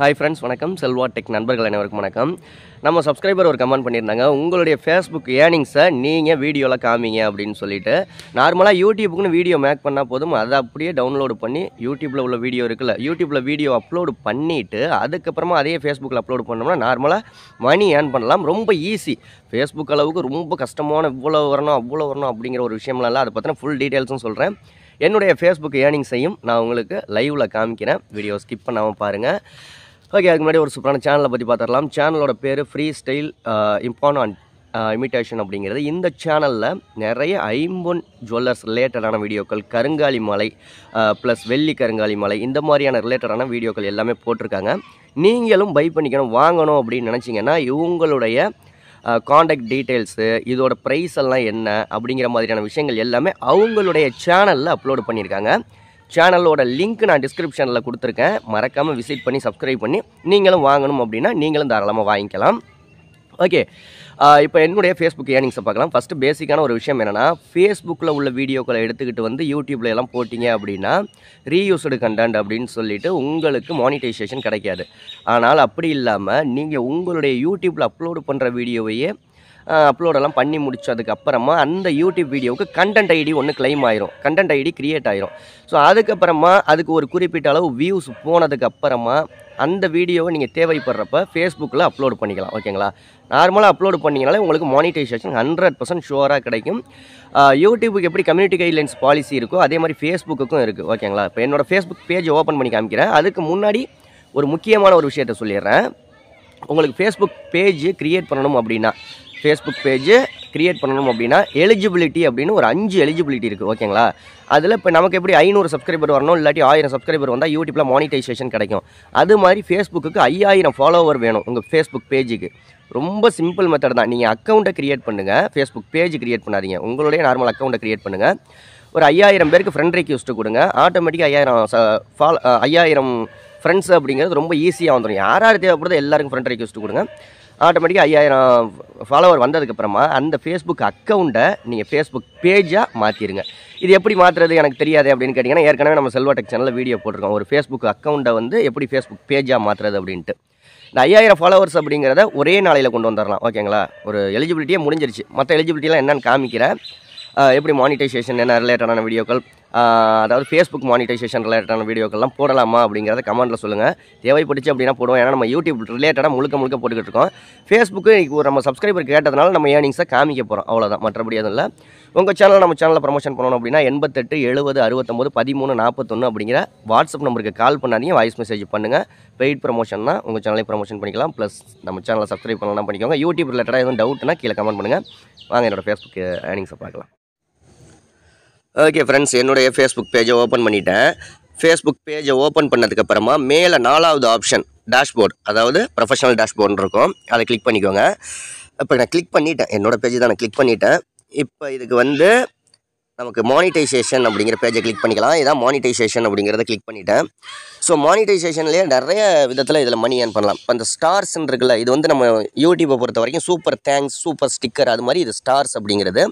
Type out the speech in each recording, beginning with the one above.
hi friends வணக்கம் Selva tech நண்பர்கள் அனைவருக்கும் வணக்கம் நம்ம சப்ஸ்கிரைபர் ஒரு கமெண்ட் பண்ணியிருந்தாங்க உங்களுடைய ஃபேஸ்புக் ஏர்னிங்ஸை நீங்கள் வீடியோவில் காமிங்க அப்படின்னு சொல்லிட்டு நார்மலாக யூடியூப்புக்குன்னு வீடியோ மேக் பண்ணால் போதும் அதை அப்படியே டவுன்லோடு பண்ணி யூடியூப்பில் உள்ள வீடியோ இருக்குல்ல யூடியூப்பில் வீடியோ அப்லோடு பண்ணிவிட்டு அதுக்கப்புறமா அதே ஃபேஸ்புக்கில் அப்லோடு பண்ணோம்னா நார்மலாக மணி ஏர்ன் பண்ணலாம் ரொம்ப ஈஸி ஃபேஸ்புக் அளவுக்கு ரொம்ப கஷ்டமான இவ்வளோ வரணும் அவ்வளோ வரணும் அப்படிங்கிற ஒரு விஷயம்லாம் அதை பற்றின ஃபுல் டீட்டெயில்ஸும் சொல்கிறேன் என்னுடைய ஃபேஸ்புக் ஏர்னிங்ஸையும் நான் உங்களுக்கு லைவில் காமிக்கிறேன் வீடியோ ஸ்கிப் பண்ணாமல் பாருங்கள் ஓகே அதுக்கு முன்னாடி ஒரு சூப்பரான சேனலை பற்றி பார்த்துடலாம் சேனலோட பேர் ஃப்ரீ ஸ்டைல் இம்பான் அண்ட் இமிட்டேஷன் அப்படிங்கிறது இந்த சேனலில் நிறைய ஐம்பொன் ஜுவல்லர்ஸ் ரிலேட்டடான வீடியோக்கள் கருங்காலி மலை ப்ளஸ் uh, வெள்ளி கருங்காலி மலை இந்த மாதிரியான ரிலேட்டடான வீடியோக்கள் எல்லாமே போட்டிருக்காங்க நீங்களும் பை பண்ணிக்கணும் வாங்கணும் அப்படின்னு நினச்சிங்கன்னா இவங்களுடைய காண்டாக்ட் uh, டீட்டெயில்ஸு இதோட ப்ரைஸ் எல்லாம் என்ன அப்படிங்கிற மாதிரியான விஷயங்கள் எல்லாமே அவங்களுடைய சேனலில் அப்லோடு பண்ணியிருக்காங்க சேனலோட லிங்க் நான் டிஸ்கிரிப்ஷனில் கொடுத்துருக்கேன் மறக்காமல் விசிட் பண்ணி சப்ஸ்கிரைப் பண்ணி நீங்களும் வாங்கணும் அப்படின்னா நீங்களும் தாராளமாக வாங்கிக்கலாம் ஓகே இப்போ என்னுடைய ஃபேஸ்புக் ஏர்னிங்ஸை பார்க்கலாம் ஃபஸ்ட்டு பேசிக்கான ஒரு விஷயம் என்னென்னா ஃபேஸ்புக்கில் உள்ள வீடியோக்களை எடுத்துக்கிட்டு வந்து யூடியூப்ல எல்லாம் போட்டிங்க அப்படின்னா ரீயூஸ்டு கண்டென்ட் அப்படின்னு சொல்லிட்டு உங்களுக்கு மானிட்டைசேஷன் கிடைக்காது ஆனால் அப்படி இல்லாமல் நீங்கள் உங்களுடைய யூடியூப்பில் அப்லோடு பண்ணுற வீடியோவையே அப்லோடெல்லாம் பண்ணி முடித்ததுக்கப்புறமா அந்த யூடியூப் வீடியோவுக்கு கண்டென்ட் ஐடி ஒன்று கிளைம் ஆயிரும் கண்டென்ட் ஐடி கிரியேட் ஆயிரும் ஸோ அதுக்கப்புறமா அதுக்கு ஒரு குறிப்பிட்ட அளவு வியூஸ் போனதுக்கப்புறமா அந்த வீடியோவை நீங்கள் தேவைப்படுறப்ப ஃபேஸ்புக்கில் அப்லோட் பண்ணிக்கலாம் ஓகேங்களா நார்மலாக அப்லோட் பண்ணிங்கனாலே உங்களுக்கு மானிட்டைசேஷன் ஹண்ட்ரட் பர்சன்ட் ஷுவராக கிடைக்கும் யூடியூபுக்கு எப்படி கம்யூனிட்டி கைட்லைன்ஸ் பாலிசி இருக்கோ அதே மாதிரி ஃபேஸ்புக்குக்கும் இருக்குது ஓகேங்களா இப்போ என்னோடய ஃபேஸ்புக் பேஜ் ஓப்பன் பண்ணி காமிக்கிறேன் அதுக்கு முன்னாடி ஒரு முக்கியமான ஒரு விஷயத்த சொல்லிடுறேன் உங்களுக்கு ஃபேஸ்புக் பேஜ் க்ரியேட் பண்ணணும் அப்படின்னா ஃபேஸ்புக் பேஜ் க்ரியேட் பண்ணணும் அப்படின்னா எலிஜிபிலிட்டி அப்படின்னு ஒரு அஞ்சு எலிஜிபிலிட்டி இருக்குது ஓகேங்களா அதில் இப்போ நமக்கு எப்படி ஐநூறு சப்ஸ்கிரைபர் வரணும் இல்லாட்டி ஆயிரம் சப்ஸ்கிரைபர் வந்தால் யூடியூப்பில் மானிட்டைசேஷன் கிடைக்கும் அது மாதிரி ஃபேஸ்புக்கு ஐயாயிரம் ஃபாலோவர் வேணும் உங்கள் ஃபேஸ்புக் பேஜுக்கு ரொம்ப சிம்பிள் மெத்தட் தான் நீங்கள் அக்கௌண்ட்டை க்ரியேட் பண்ணுங்கள் ஃபேஸ்புக் பேஜ் க்ரியேட் பண்ணாதீங்க உங்களுடைய நார்மல் அக்கௌண்ட்டை க்ரியேட் பண்ணுங்கள் ஒரு ஐயாயிரம் பேருக்கு ஃப்ரெண்ட் ரெக்யூஸ்ட்டு கொடுங்க ஆட்டோமேட்டிக்காக ஐயாயிரம் ஃபாலோ ஐயாயிரம் ஃப்ரெண்ட்ஸ் அப்படிங்கிறது ரொம்ப ஈஸியாக வந்துடும் யார் யார் எல்லாருக்கும் ஃப்ரெண்ட் ரெக்யூஸ்ட்டு கொடுங்க ஆட்டோமேட்டிக்காக ஐயாயிரம் ஃபாலோவர் வந்ததுக்கப்புறமா அந்த ஃபேஸ்புக் அக்கௌண்ட்டை நீங்கள் ஃபேஸ்புக் பேஜாக மாற்றிடுங்க இது எப்படி மாற்றுறது எனக்கு தெரியாது அப்படின்னு கேட்டிங்கன்னா ஏற்கனவே நம்ம செல்வா டெக் சேனலில் வீடியோ போட்டிருக்கோம் ஒரு ஃபேஸ்புக் அக்கௌண்ட்டை வந்து எப்படி ஃபேஸ்புக் பேஜாக மாற்றுறது அப்படின்ட்டு இந்த ஐயாயிரம் ஃபாலோவர்ஸ் அப்படிங்கிறத ஒரே நாளையில் கொண்டு வந்துடலாம் ஓகேங்களா ஒரு எலிஜிபிலிட்டியே முடிஞ்சிருச்சு மற்ற எலிஜிபிலிட்டியெலாம் என்னென்னு காமிக்கிறேன் எப்படி மானிட்டைசேஷன் என்ன ரிலேட்டடான வீடியோக்கள் அதாவது ஃபேஸ்புக் மானிட்டைசேஷன் ரிலேட்டடான வீடியோக்கெல்லாம் போடலாமா அப்படிங்கிறத கமெண்ட்டில் சொல்லுங்கள் தேவைப்பட்டுச்சு அப்படின்னா போடுவோம் ஏன்னா நம்ம யூடியூப் ரிலேட்டடாக முழுக்க முழுக்க போட்டுக்கிட்டு இருக்கோம் ஃபேஸ்புக்கு இன்றைக்கி நம்ம சப்ஸ்கிரைபர் கேட்டதுனால நம்ம ஏர்னிங்ஸை காமிக்க போகிறோம் அவ்வளோதான் மற்றபடி அதுவும் இல்லை உங்கள் சேனலில் நம்ம சேனலில் ப்ரமோஷன் பண்ணணும் அப்படின்னா எண்பத்தெட்டு எழுபது அறுபத்தொம்போது பதிமூணு நாற்பத்தொன்று அப்படிங்கிற வாட்ஸ்அப் நம்பருக்கு கால் பண்ணாதீங்க வாய்ஸ் மெசேஜ் பண்ணுங்கள் பெய்ட் ப்ரமோஷன் தான் உங்கள் சேனலை ப்ரமோஷன் பண்ணிக்கலாம் ப்ளஸ் நம்ம சேனலை சப்ஸ்கிரைப் பண்ணலாம் பண்ணிக்கோங்க யூடியூப் ரிலேட்டடாக எதுவும் டவுட்னா கீழே கமெண்ட் பண்ணுங்கள் வாங்க என்னோடய ஃபேஸ்புக் ஏர்னிங்ஸை பார்க்கலாம் ஓகே ஃப்ரெண்ட்ஸ் என்னுடைய ஃபேஸ்புக் பேஜை ஓப்பன் பண்ணிட்டேன் ஃபேஸ்புக் பேஜை ஓப்பன் பண்ணதுக்கப்புறமா மேலே நாலாவது ஆப்ஷன் டேஷ்போர்ட் அதாவது ப்ரொஃபஷனல் டேஷ்போர்ட் இருக்கும் அதை கிளிக் பண்ணிக்கோங்க இப்போ நான் கிளிக் பண்ணிட்டேன் என்னோடய பேஜ் தான் நான் கிளிக் பண்ணிட்டேன் இப்போ இதுக்கு வந்து நமக்கு மானிட்டைசேஷன் அப்படிங்கிற பேஜை கிளிக் பண்ணிக்கலாம் இதான் மானிட்டைசேஷன் அப்படிங்கிறத கிளிக் பண்ணிவிட்டேன் ஸோ மானிட்டைசேஷன்லேயே நிறைய விதத்தில் இதில் மணி ஏர்ன் பண்ணலாம் இப்போ இந்த ஸ்டார்ஸ்ன்னு இருக்குல்ல இது வந்து நம்ம யூடியூப்பை பொறுத்த வரைக்கும் சூப்பர் தேங்க்ஸ் சூப்பர் ஸ்டிக்கர் அது மாதிரி இது ஸ்டார்ஸ் அப்படிங்கிறது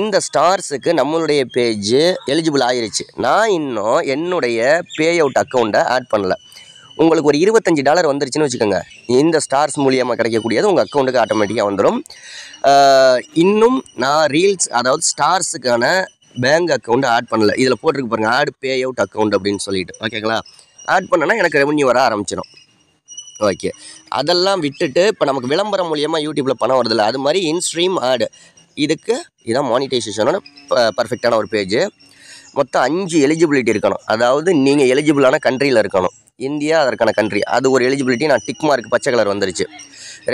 இந்த ஸ்டார்ஸுக்கு நம்மளுடைய பேஜ் எலிஜிபிள் ஆகிருச்சு நான் இன்னும் என்னுடைய பே அவுட் அக்கௌண்ட்டை ஆட் பண்ணலை உங்களுக்கு ஒரு இருபத்தஞ்சி டாலர் வந்துருச்சுன்னு வச்சுக்கோங்க இந்த ஸ்டார்ஸ் மூலியமாக கிடைக்கக்கூடியது உங்கள் அக்கௌண்ட்டுக்கு ஆட்டோமேட்டிக்காக வந்துடும் இன்னும் நான் ரீல்ஸ் அதாவது ஸ்டார்ஸுக்கான பேங்க் அக்கௌண்ட்டு ஆட் பண்ணலை இதில் போட்டிருக்கு பாருங்கள் ஆட் பே அவுட் அக்கௌண்ட் அப்படின்னு சொல்லிட்டு ஓகேங்களா ஆட் பண்ணனா எனக்கு ரெவன்யூ வர ஆரம்பிச்சிடும் ஓகே அதெல்லாம் விட்டுட்டு இப்போ நமக்கு விளம்பரம் மூலியமாக யூடியூப்பில் பணம் வருதில்ல அது மாதிரி இன்ஸ்ட்ரீம் ஆடு இதுக்கு இதான் மானிட்டைசேஷனோட பர்ஃபெக்டான ஒரு பேஜ் மொத்தம் அஞ்சு எலிஜிபிலிட்டி இருக்கணும் அதாவது நீங்கள் எலிஜிபிளான கண்ட்ரியில் இருக்கணும் இந்தியா அதற்கான கண்ட்ரி அது ஒரு எலிஜிபிலிட்டி நான் டிக் மார்க் பச்சை கலர் வந்துருச்சு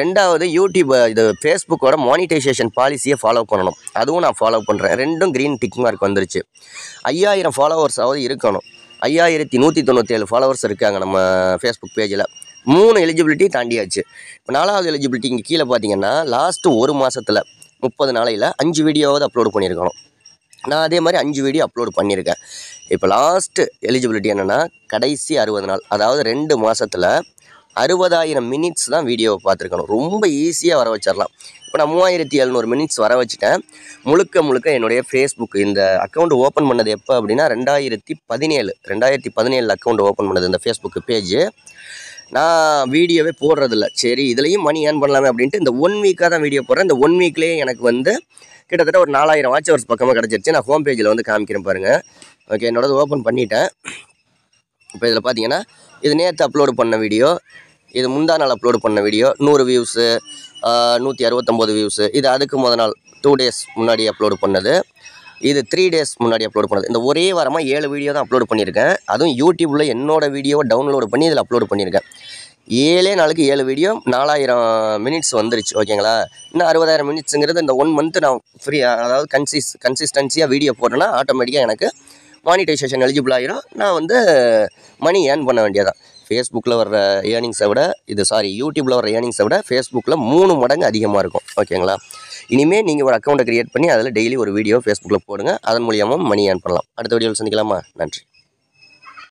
ரெண்டாவது யூடியூப் இது ஃபேஸ்புக்கோட மானிட்டைசேஷன் பாலிசியை ஃபாலோ பண்ணணும் அதுவும் நான் ஃபாலோ பண்ணுறேன் ரெண்டும் க்ரீன் டிக் மார்க் வந்துருச்சு ஐயாயிரம் ஃபாலோவர்ஸாவது இருக்கணும் ஐயாயிரத்தி நூற்றி தொண்ணூற்றேழு ஃபாலோவர்ஸ் இருக்காங்க நம்ம ஃபேஸ்புக் பேஜில் மூணு எலிஜிபிலிட்டி தாண்டியாச்சு இப்போ நாலாவது எலிஜிபிலிட்டி இங்கே கீழே பார்த்தீங்கன்னா லாஸ்ட்டு ஒரு மாதத்தில் முப்பது நாளையில் அஞ்சு வீடியோவாவது அப்லோடு பண்ணியிருக்கணும் நான் அதே மாதிரி அஞ்சு வீடியோ அப்லோடு பண்ணியிருக்கேன் இப்போ லாஸ்ட்டு எலிஜிபிலிட்டி என்னென்னா கடைசி அறுபது நாள் அதாவது ரெண்டு மாதத்தில் அறுபதாயிரம் மினிட்ஸ் தான் வீடியோவை பார்த்துருக்கணும் ரொம்ப ஈஸியாக வர வச்சிடலாம் இப்போ நான் மூவாயிரத்தி எழுநூறு மினிட்ஸ் வர வச்சுட்டேன் முழுக்க முழுக்க என்னுடைய ஃபேஸ்புக் இந்த அக்கௌண்ட் ஓப்பன் பண்ணது எப்போ அப்படின்னா ரெண்டாயிரத்தி பதினேழு ரெண்டாயிரத்தி பதினேழில் அக்கௌண்ட் ஓப்பன் பண்ணது இந்த ஃபேஸ்புக்கு பேஜ் நான் வீடியோவே போடுறதில்ல சரி இதுலேயும் மணி ஏர்ன் பண்ணலாமே அப்படின்ட்டு இந்த ஒன் வீக்காக தான் வீடியோ போடுறேன் இந்த ஒன் வீக்லேயே எனக்கு வந்து கிட்டத்தட்ட ஒரு நாலாயிரம் வாட்ச் ஹவர்ஸ் பக்கமாக கிடச்சிருச்சு நான் ஹோம் பேஜில் வந்து காமிக்கிறேன் பாருங்கள் ஓகே என்னோடது ஓப்பன் பண்ணிவிட்டேன் இப்போ இதில் பார்த்தீங்கன்னா இது நேற்று அப்லோடு பண்ண வீடியோ இது முந்தா நாள் அப்லோடு பண்ண வீடியோ நூறு வியூஸு நூற்றி அறுபத்தொம்போது வியூஸு இது அதுக்கு முத நாள் டூ டேஸ் முன்னாடி அப்லோடு பண்ணது இது த்ரீ டேஸ் முன்னாடி அப்லோட் பண்ணது இந்த ஒரே வாரமாக ஏழு வீடியோ தான் அப்லோட் பண்ணியிருக்கேன் அதுவும் யூடியூப்பில் என்னோடய வீடியோவை டவுன்லோடு பண்ணி இதில் அப்லோட் பண்ணியிருக்கேன் ஏழே நாளுக்கு ஏழு வீடியோ நாலாயிரம் மினிட்ஸ் வந்துருச்சு ஓகேங்களா இன்னும் அறுபதாயிரம் மினிட்ஸுங்கிறது இந்த ஒன் மந்த்து நான் ஃப்ரீயாக அதாவது கன்சிஸ் கன்சிஸ்டன்சியாக வீடியோ போட்டேன்னா ஆட்டோமேட்டிக்காக எனக்கு மானிட்டைசேஷன் எலிஜிபிள் ஆகிரும் நான் வந்து மணி ஏர்ன் பண்ண வேண்டியதான் ஃபேஸ்புக்கில் வர்ற ஏர்னிங்ஸை விட இது சாரி யூடியூப்பில் வர ஏர்னிங்ஸை விட ஃபேஸ்புக்கில் மூணு மடங்கு அதிகமாக இருக்கும் ஓகேங்களா இனிமேல் நீங்கள் ஒரு அக்கௌண்ட்டை க்ரியேட் பண்ணி அதில் டெய்லி ஒரு வீடியோ ஃபேஸ்புக்கில் போடுங்க அதன் மூலியமாக மணி ஏர்ன் பண்ணலாம் அடுத்த வீடியோவில் சந்திக்கலாமா நன்றி